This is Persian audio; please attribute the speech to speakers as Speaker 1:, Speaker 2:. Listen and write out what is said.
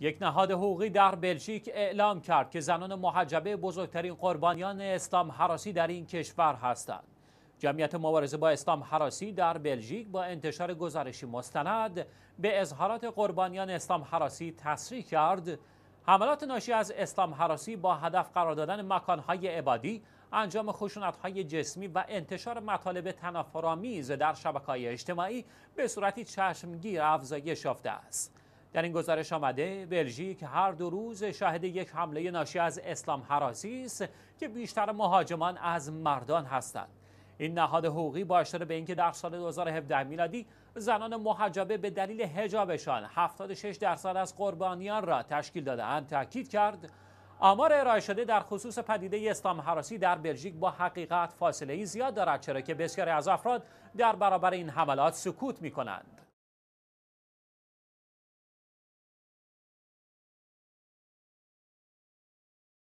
Speaker 1: یک نهاد حقوقی در بلژیک اعلام کرد که زنان محجبه بزرگترین قربانیان اسلام حراسی در این کشور هستند. جمعیت مبارزه با اسلام حراسی در بلژیک با انتشار گزارشی مستند به اظهارات قربانیان اسلام حراسی تصریح کرد حملات ناشی از اسلام حراسی با هدف قرار دادن مکانهای عبادی انجام خشونتهای جسمی و انتشار مطالب تنفرآمیز در شبکه‌های اجتماعی به صورتی چشمگیر افزایش یافته است در این گزارش آمده بلژیک هر دو روز شاهد یک حمله ناشی از اسلام حراسی است که بیشتر مهاجمان از مردان هستند این نهاد حقوقی با اشاره به اینکه در سال 2017 میلادی زنان محجبه به دلیل حجابشان 76 درصد از قربانیان را تشکیل دادهاند تاکید کرد آمار ارائه شده در خصوص پدیده اسلام حراسی در بلژیک با حقیقت فاصله ای زیاد دارد چرا که بسیاری از افراد در برابر این حملات سکوت می کنند.